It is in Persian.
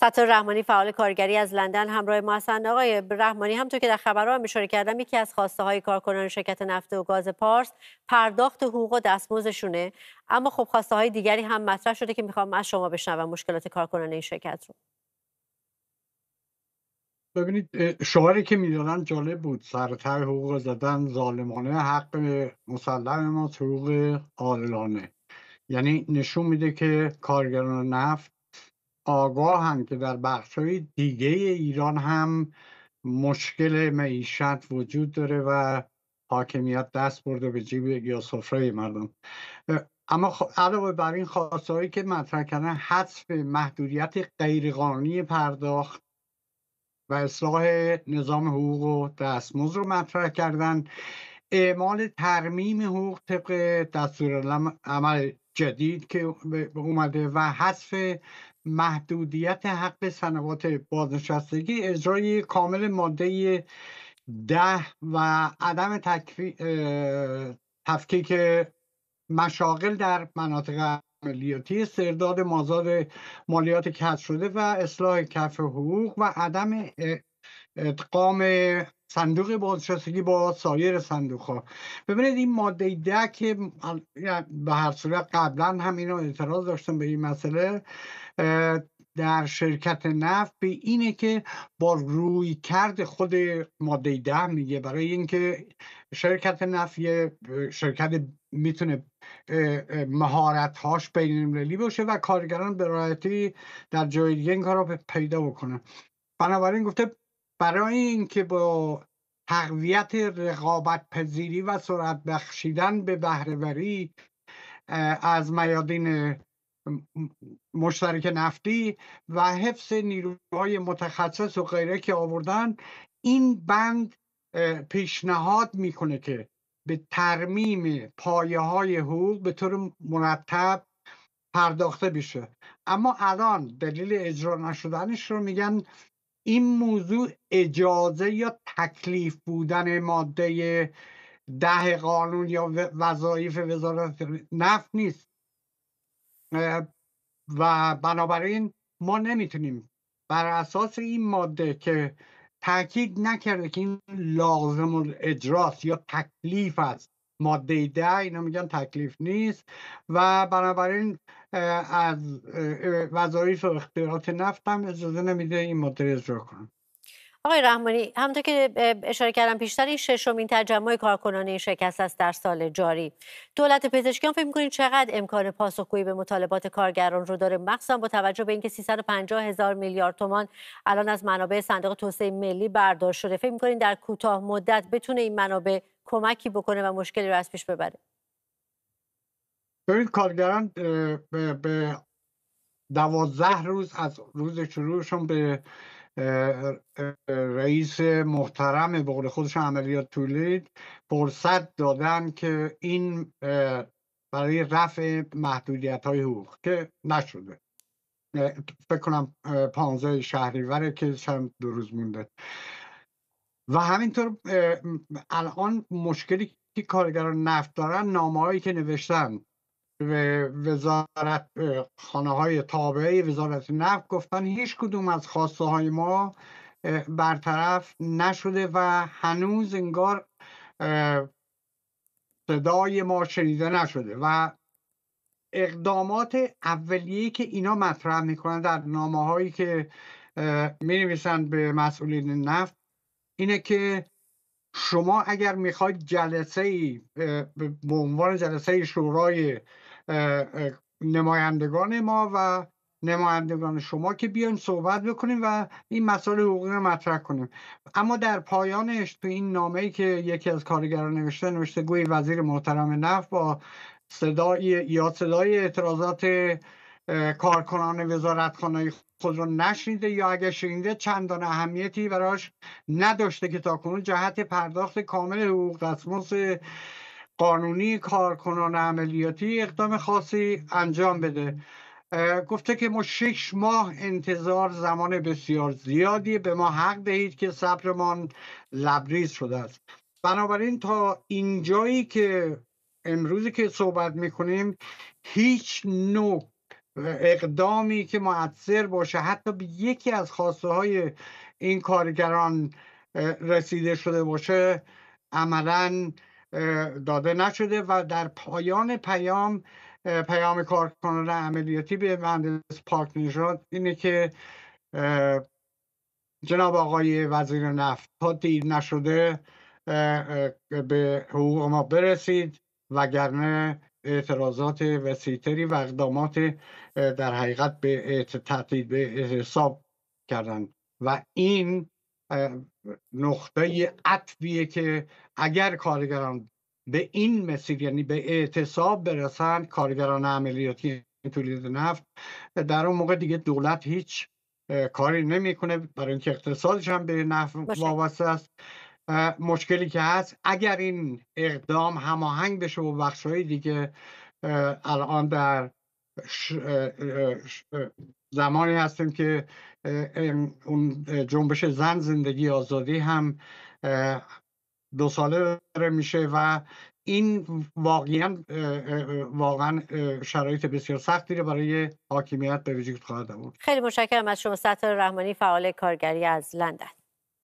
سطر رحمانی فعال کارگری از لندن همراه ما هستند آقای رحمانی همطور که در خبرها هم اشاره کردم یکی از خواسته های کارکنان شرکت نفت و گاز پارس پرداخت حقوق و دستمزدشونه اما خب خواسته های دیگری هم مطرح شده که میخوام از شما بشنوم مشکلات کارکنان این شرکت رو ببینید شعاری که میدادن جالب بود سرتر حقوق زدن ظالمانه حق مسلم ما حقوق عادلانه یعنی نشون میده که کارگران نفت آگاهند که در بخشهای دیگه ایران هم مشکل معیشت وجود داره و حاکمیت دست برده به جیب یا سفره مردم اما علاوه بر این خواستهایی که مطرح کردن حذف محدودیت غیرقانونی پرداخت و اصلاح نظام حقوق و دستموز رو مطرح کردن اعمال ترمیم حقوق طبق دستور عمل جدید که اومده و حذف محدودیت حق صنوات بازنشستگی اجرای کامل ماده ده و عدم تفکیک مشاغل در مناطق عملیاتی سرداد مازاد مالیات کسر شده و اصلاح کف حقوق و عدم ادغام صندوق بازنشستگی با سایر صندوق ها ببینید این ماده ده که به هر صورت قبلا هم اینو اعتراض داشتم به این مسئله در شرکت نفت به اینه که با روی کرد خود ماده ده میگه برای اینکه شرکت نفت یه شرکت میتونه مهارت هاش بین باشه و کارگران به راحتی در جای دیگه این کار پیدا بکنه. بنابراین گفته برای اینکه با تقویت رقابت پذیری و سرعت بخشیدن به بهرهوری از میادین مشترک نفتی و حفظ نیروهای متخصص و غیره که آوردن این بند پیشنهاد میکنه که به ترمیم پایه های حقوق به طور مرتب پرداخته بشه اما الان دلیل اجرا نشدنش رو میگن این موضوع اجازه یا تکلیف بودن ماده ده قانون یا وظایف وزارت نفت نیست و بنابراین ما نمیتونیم بر اساس این ماده که تاکید نکرده که این لازم الاجراس یا تکلیف است ماده ده اینا میگن تکلیف نیست و بنابراین از وظایف و اختیارات نفت هم اجازه نمیده این ماده اجرا کنم آقای رحمانی همونطور که اشاره کردم پیشتر این ششمین تجمع کارکنان این شکست است در سال جاری دولت پزشکیان فکر میکنید چقدر امکان پاسخگویی به مطالبات کارگران رو داره مخصوصا با توجه به اینکه 350 هزار میلیارد تومان الان از منابع صندوق توسعه ملی برداشت شده فکر میکنید در کوتاه مدت بتونه این منابع کمکی بکنه و مشکلی رو از پیش ببره ببینید کارگران به دوازده روز از روز شروعشون به رئیس محترم بقول قول عملیات تولید فرصت دادن که این برای رفع محدودیت های حقوق که نشده فکر کنم پانزه شهریوره که چند دو روز مونده و همینطور الان مشکلی که کارگران نفت دارن نامه هایی که نوشتن به وزارت خانه های تابعه وزارت نفت گفتن هیچ کدوم از خواسته های ما برطرف نشده و هنوز انگار صدای ما شنیده نشده و اقدامات اولیه که اینا مطرح میکنن در نامه هایی که می به مسئولین نفت اینه که شما اگر میخواید جلسه ای به عنوان جلسه شورای نمایندگان ما و نمایندگان شما که بیایم صحبت بکنیم و این مسائل حقوقی رو مطرح کنیم اما در پایانش تو این ای که یکی از کارگران نوشته نوشته گوی وزیر محترم نفت با صدای یا صدای اعتراضات کارکنان وزارتخانه خود رو نشنیده یا اگر شنیده چندان اهمیتی براش نداشته که تا کنون جهت پرداخت کامل حقوق دستمزد قانونی کارکنان عملیاتی اقدام خاصی انجام بده گفته که ما شش ماه انتظار زمان بسیار زیادی به ما حق دهید که صبرمان لبریز شده است بنابراین تا اینجایی که امروزی که صحبت میکنیم هیچ نوع اقدامی که مؤثر باشه حتی به یکی از خواسته های این کارگران رسیده شده باشه عملا داده نشده و در پایان پیام پیام کارکنان عملیاتی به مهندس پارک نژاد اینه که جناب آقای وزیر نفت تا دیر نشده به حقوق ما برسید وگرنه اعتراضات وسیعتری و اقدامات در حقیقت به تهدید به حساب کردن و این نقطه عطفیه که اگر کارگران به این مسیر یعنی به اعتصاب برسند کارگران عملیاتی تولید نفت در اون موقع دیگه دولت هیچ کاری نمیکنه برای اینکه اقتصادش هم به نفت وابسته است مشکلی که هست اگر این اقدام هماهنگ بشه با بخشهای دیگه الان در زمانی هستیم که اون جنبش زن زندگی آزادی هم دو ساله داره میشه و این واقعا واقعا شرایط بسیار سختی رو برای حاکمیت به وجود خواهد آورد خیلی متشکرم از شما سطر رحمانی فعال کارگری از لندن